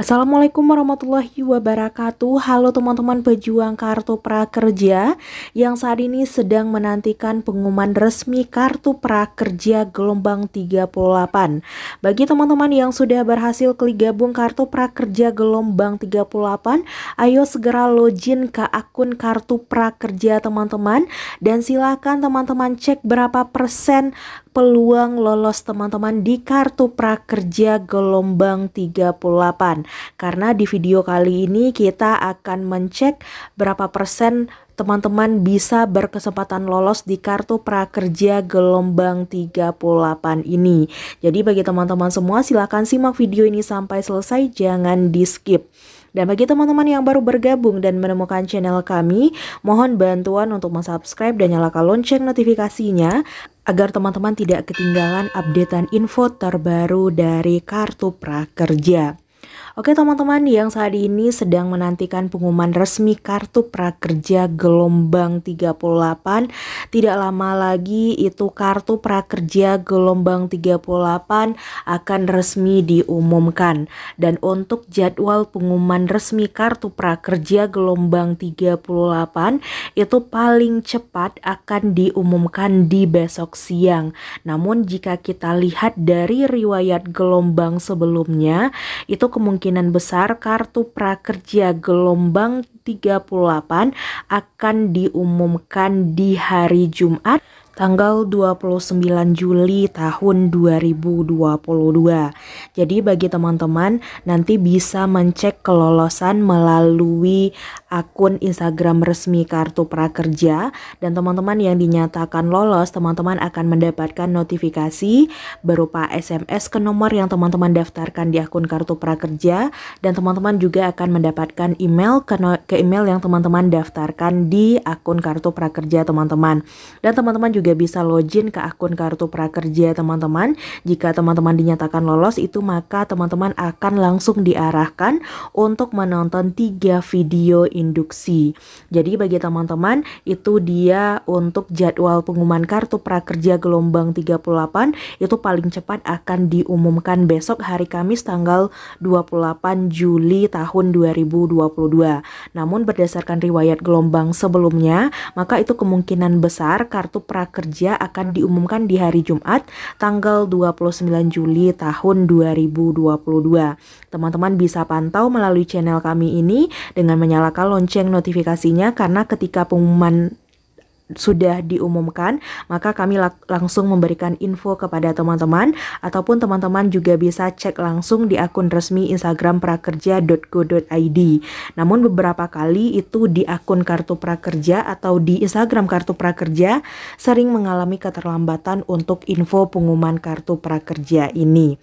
Assalamualaikum warahmatullahi wabarakatuh. Halo teman-teman pejuang kartu prakerja yang saat ini sedang menantikan pengumuman resmi kartu prakerja gelombang 38. Bagi teman-teman yang sudah berhasil klik gabung kartu prakerja gelombang 38, ayo segera login ke akun kartu prakerja teman-teman dan silakan teman-teman cek berapa persen peluang lolos teman-teman di kartu prakerja gelombang 38 karena di video kali ini kita akan mencek berapa persen teman-teman bisa berkesempatan lolos di kartu prakerja gelombang 38 ini. Jadi bagi teman-teman semua silahkan simak video ini sampai selesai, jangan di skip. Dan bagi teman-teman yang baru bergabung dan menemukan channel kami, mohon bantuan untuk mensubscribe dan nyalakan lonceng notifikasinya agar teman-teman tidak ketinggalan updatean info terbaru dari Kartu Prakerja. Oke teman-teman yang saat ini sedang menantikan pengumuman resmi kartu prakerja gelombang 38 Tidak lama lagi itu kartu prakerja gelombang 38 akan resmi diumumkan Dan untuk jadwal pengumuman resmi kartu prakerja gelombang 38 Itu paling cepat akan diumumkan di besok siang Namun jika kita lihat dari riwayat gelombang sebelumnya Itu kemungkinan kemungkinan besar kartu prakerja gelombang 38 akan diumumkan di hari Jumat tanggal 29 Juli tahun 2022. Jadi bagi teman-teman nanti bisa mencek kelolosan melalui akun Instagram resmi Kartu Prakerja dan teman-teman yang dinyatakan lolos, teman-teman akan mendapatkan notifikasi berupa SMS ke nomor yang teman-teman daftarkan di akun Kartu Prakerja dan teman-teman juga akan mendapatkan email ke, ke email yang teman-teman daftarkan di akun Kartu Prakerja teman-teman. Dan teman-teman juga juga bisa login ke akun kartu prakerja teman-teman. Jika teman-teman dinyatakan lolos itu maka teman-teman akan langsung diarahkan untuk menonton tiga video induksi. Jadi bagi teman-teman itu dia untuk jadwal pengumuman kartu prakerja gelombang 38 itu paling cepat akan diumumkan besok hari Kamis tanggal 28 Juli tahun 2022. Namun berdasarkan riwayat gelombang sebelumnya, maka itu kemungkinan besar kartu prakerja Kerja akan diumumkan di hari Jumat tanggal 29 Juli tahun 2022. Teman-teman bisa pantau melalui channel kami ini dengan menyalakan lonceng notifikasinya karena ketika pengumuman sudah diumumkan, maka kami langsung memberikan info kepada teman-teman ataupun teman-teman juga bisa cek langsung di akun resmi Instagram prakerja.go.id. Namun beberapa kali itu di akun Kartu Prakerja atau di Instagram Kartu Prakerja sering mengalami keterlambatan untuk info pengumuman Kartu Prakerja ini.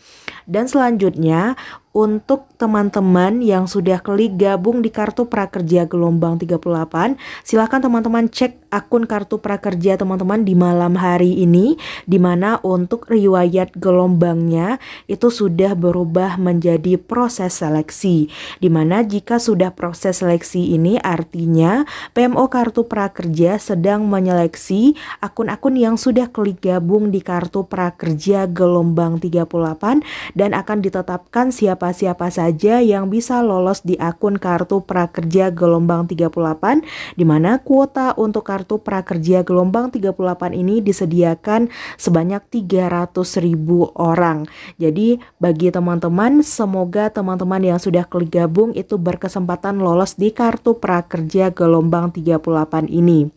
Dan selanjutnya, untuk teman-teman yang sudah klik gabung di Kartu Prakerja Gelombang 38. Silahkan teman-teman cek akun Kartu Prakerja teman-teman di malam hari ini, di mana untuk riwayat gelombangnya itu sudah berubah menjadi proses seleksi. Dimana jika sudah proses seleksi ini artinya PMO Kartu Prakerja sedang menyeleksi akun-akun yang sudah klik gabung di Kartu Prakerja Gelombang 38 dan akan ditetapkan siapa siapa-siapa saja yang bisa lolos di akun kartu prakerja gelombang 38 di mana kuota untuk kartu prakerja gelombang 38 ini disediakan sebanyak 300 ribu orang. Jadi bagi teman-teman semoga teman-teman yang sudah klik gabung itu berkesempatan lolos di kartu prakerja gelombang 38 ini.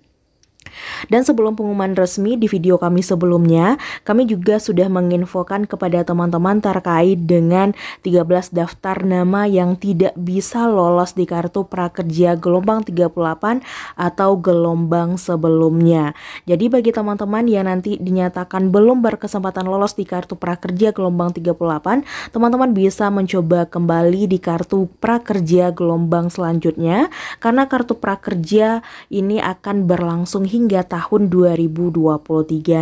Dan sebelum pengumuman resmi di video kami sebelumnya, kami juga sudah menginfokan kepada teman-teman terkait dengan 13 daftar nama yang tidak bisa lolos di kartu prakerja gelombang 38 atau gelombang sebelumnya. Jadi bagi teman-teman yang nanti dinyatakan belum berkesempatan lolos di kartu prakerja gelombang 38, teman-teman bisa mencoba kembali di kartu prakerja gelombang selanjutnya karena kartu prakerja ini akan berlangsung hingga hingga tahun 2023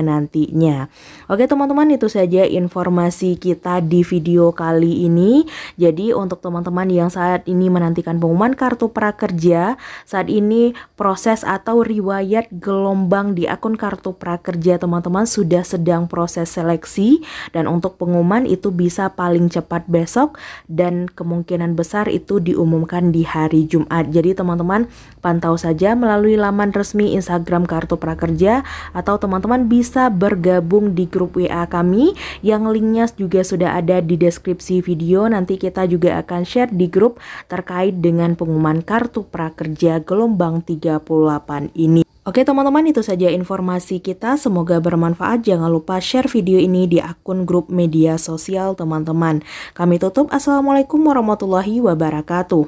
nantinya. Oke teman-teman itu saja informasi kita di video kali ini. Jadi untuk teman-teman yang saat ini menantikan pengumuman kartu prakerja, saat ini proses atau riwayat gelombang di akun kartu prakerja teman-teman sudah sedang proses seleksi dan untuk pengumuman itu bisa paling cepat besok dan kemungkinan besar itu diumumkan di hari Jumat. Jadi teman-teman pantau saja melalui laman resmi Instagram kartu prakerja atau teman-teman bisa bergabung di grup WA kami yang linknya juga sudah ada di deskripsi video nanti kita juga akan share di grup terkait dengan pengumuman kartu prakerja gelombang 38 ini Oke teman-teman itu saja informasi kita semoga bermanfaat jangan lupa share video ini di akun grup media sosial teman-teman Kami tutup Assalamualaikum warahmatullahi wabarakatuh